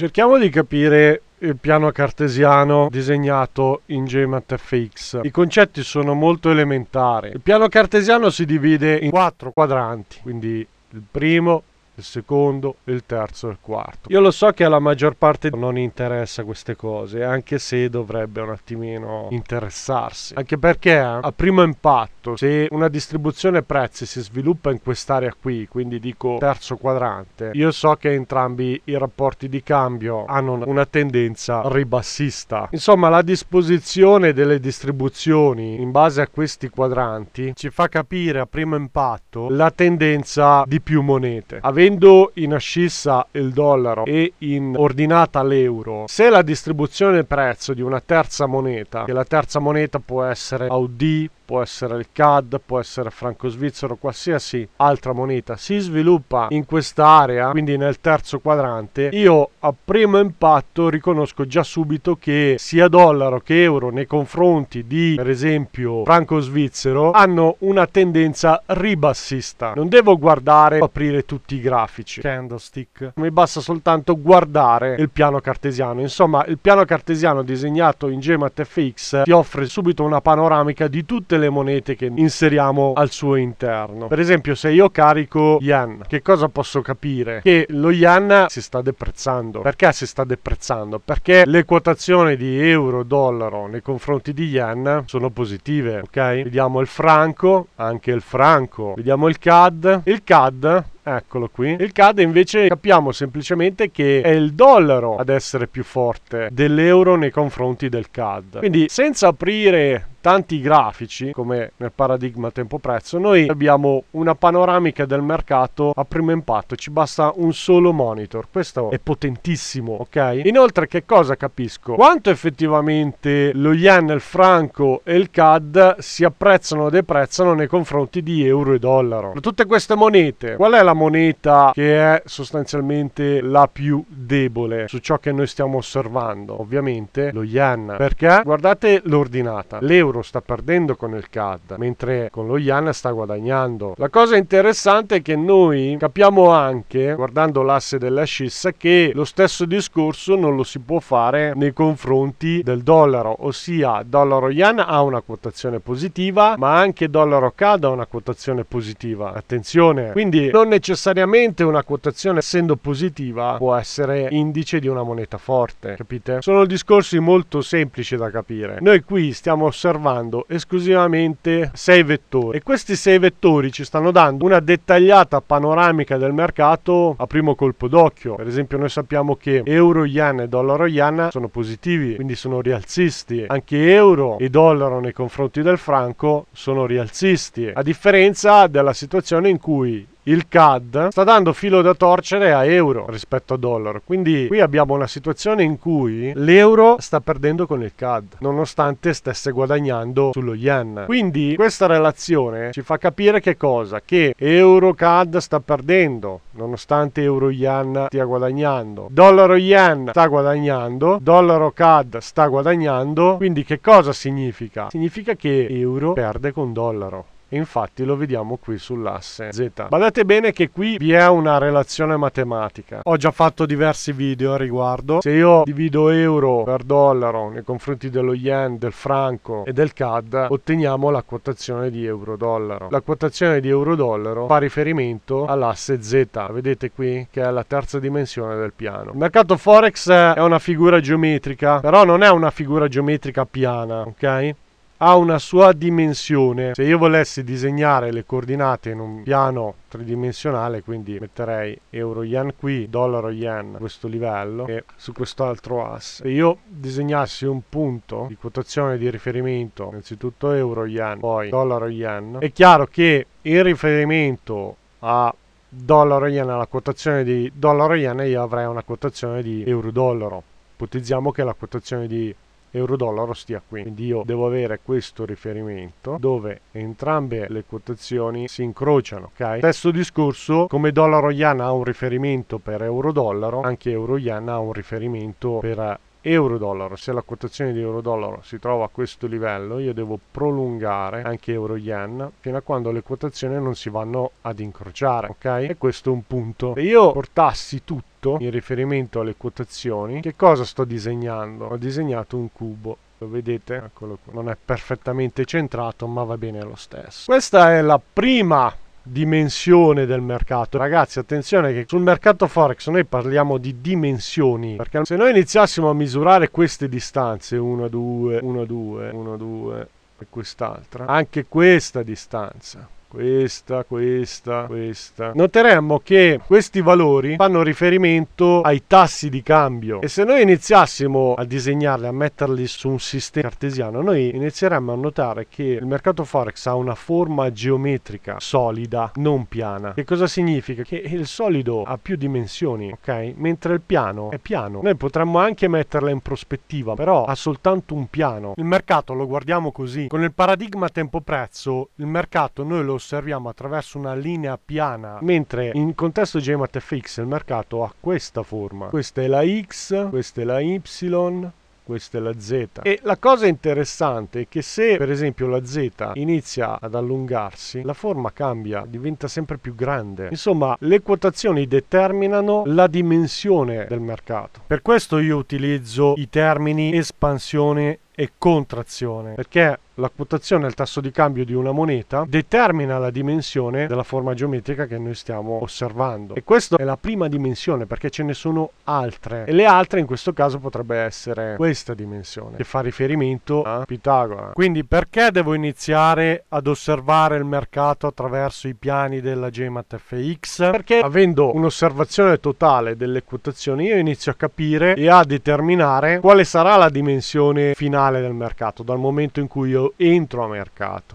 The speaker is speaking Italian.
Cerchiamo di capire il piano cartesiano disegnato in GMAT FX. I concetti sono molto elementari. Il piano cartesiano si divide in quattro quadranti, quindi il primo, il secondo, il terzo e il quarto. Io lo so che alla maggior parte non interessa queste cose, anche se dovrebbe un attimino interessarsi. Anche perché a primo impatto, se una distribuzione prezzi si sviluppa in quest'area qui, quindi dico terzo quadrante, io so che entrambi i rapporti di cambio hanno una tendenza ribassista. Insomma, la disposizione delle distribuzioni in base a questi quadranti ci fa capire a primo impatto la tendenza di più monete. Avendo Essendo in ascissa il dollaro e in ordinata l'euro, se la distribuzione del prezzo di una terza moneta, che la terza moneta può essere AUD, può essere il CAD, può essere franco svizzero, qualsiasi altra moneta, si sviluppa in quest'area, quindi nel terzo quadrante, io a primo impatto riconosco già subito che sia dollaro che euro nei confronti di per esempio franco svizzero hanno una tendenza ribassista. Non devo guardare o aprire tutti i grafici, candlestick, mi basta soltanto guardare il piano cartesiano. Insomma, il piano cartesiano disegnato in GMAT FX ti offre subito una panoramica di tutte le le monete che inseriamo al suo interno. Per esempio, se io carico yen, che cosa posso capire? Che lo yen si sta deprezzando. Perché si sta deprezzando? Perché le quotazioni di euro-dollaro nei confronti di yen sono positive, ok? Vediamo il franco, anche il franco. Vediamo il CAD. Il CAD Eccolo qui. Il CAD invece capiamo semplicemente che è il dollaro ad essere più forte dell'euro nei confronti del CAD. Quindi senza aprire tanti grafici, come nel paradigma tempo-prezzo, noi abbiamo una panoramica del mercato a primo impatto, ci basta un solo monitor. Questo è potentissimo, ok? Inoltre che cosa capisco? Quanto effettivamente lo yen, il franco e il CAD si apprezzano o deprezzano nei confronti di euro e dollaro. Da tutte queste monete, qual è la moneta che è sostanzialmente la più debole su ciò che noi stiamo osservando? Ovviamente lo yen. Perché? Guardate l'ordinata. L'euro euro sta perdendo con il CAD, mentre con lo Yana sta guadagnando. La cosa interessante è che noi capiamo anche, guardando l'asse della scissa, che lo stesso discorso non lo si può fare nei confronti del dollaro, ossia dollaro Yana ha una quotazione positiva, ma anche dollaro CAD ha una quotazione positiva. Attenzione, quindi non necessariamente una quotazione essendo positiva può essere indice di una moneta forte, capite? Sono discorsi molto semplici da capire. Noi qui stiamo osservando osservando esclusivamente sei vettori e questi sei vettori ci stanno dando una dettagliata panoramica del mercato a primo colpo d'occhio. Per esempio noi sappiamo che euro yen e dollaro yen sono positivi, quindi sono rialzisti. Anche euro e dollaro nei confronti del franco sono rialzisti, a differenza della situazione in cui il CAD sta dando filo da torcere a euro rispetto a dollaro. Quindi qui abbiamo una situazione in cui l'euro sta perdendo con il CAD, nonostante stesse guadagnando sullo yen. Quindi questa relazione ci fa capire che cosa? Che euro CAD sta perdendo, nonostante euro yen stia guadagnando. Dollaro yen sta guadagnando, dollaro CAD sta guadagnando. Quindi che cosa significa? Significa che euro perde con dollaro infatti lo vediamo qui sull'asse Z. Badate bene che qui vi è una relazione matematica. Ho già fatto diversi video a riguardo. Se io divido euro per dollaro nei confronti dello yen, del franco e del CAD, otteniamo la quotazione di euro-dollaro. La quotazione di euro-dollaro fa riferimento all'asse Z, vedete qui che è la terza dimensione del piano. Il mercato forex è una figura geometrica, però non è una figura geometrica piana, ok? ha una sua dimensione. Se io volessi disegnare le coordinate in un piano tridimensionale, quindi metterei euro yen qui, dollaro yen a questo livello e su quest'altro asse. Se io disegnassi un punto di quotazione di riferimento, innanzitutto euro yen, poi dollaro yen, è chiaro che in riferimento a dollaro yen, alla quotazione di dollaro yen, io avrei una quotazione di euro dollaro. Ipotizziamo che la quotazione di euro-dollaro stia qui. Quindi io devo avere questo riferimento dove entrambe le quotazioni si incrociano, ok? Stesso discorso, come dollaro-yen ha un riferimento per euro-dollaro, anche euro-yen ha un riferimento per euro-dollaro, se la quotazione di euro-dollaro si trova a questo livello, io devo prolungare anche euro-yen fino a quando le quotazioni non si vanno ad incrociare, ok? E questo è un punto. Se io portassi tutto in riferimento alle quotazioni, che cosa sto disegnando? Ho disegnato un cubo lo vedete? Eccolo qua. Non è perfettamente centrato, ma va bene lo stesso. Questa è la prima dimensione del mercato. Ragazzi, attenzione che sul mercato Forex noi parliamo di dimensioni, perché se noi iniziassimo a misurare queste distanze, 1, 2, 1, 2, 1, 2 e quest'altra, anche questa distanza questa, questa, questa. Noteremmo che questi valori fanno riferimento ai tassi di cambio e se noi iniziassimo a disegnarli, a metterli su un sistema cartesiano, noi inizieremmo a notare che il mercato forex ha una forma geometrica solida, non piana. Che cosa significa? Che il solido ha più dimensioni, ok? Mentre il piano è piano. Noi potremmo anche metterla in prospettiva, però ha soltanto un piano. Il mercato lo guardiamo così. Con il paradigma tempo-prezzo, il mercato noi lo osserviamo attraverso una linea piana, mentre in contesto FX il mercato ha questa forma. Questa è la X, questa è la Y, questa è la Z. E la cosa interessante è che se per esempio la Z inizia ad allungarsi, la forma cambia, diventa sempre più grande. Insomma, le quotazioni determinano la dimensione del mercato. Per questo io utilizzo i termini espansione e contrazione, perché la quotazione al tasso di cambio di una moneta determina la dimensione della forma geometrica che noi stiamo osservando. E questa è la prima dimensione perché ce ne sono altre. E le altre in questo caso potrebbe essere questa dimensione che fa riferimento a Pitagora. Quindi perché devo iniziare ad osservare il mercato attraverso i piani della GMAT FX? Perché avendo un'osservazione totale delle quotazioni io inizio a capire e a determinare quale sarà la dimensione finale del mercato dal momento in cui io entro a mercato.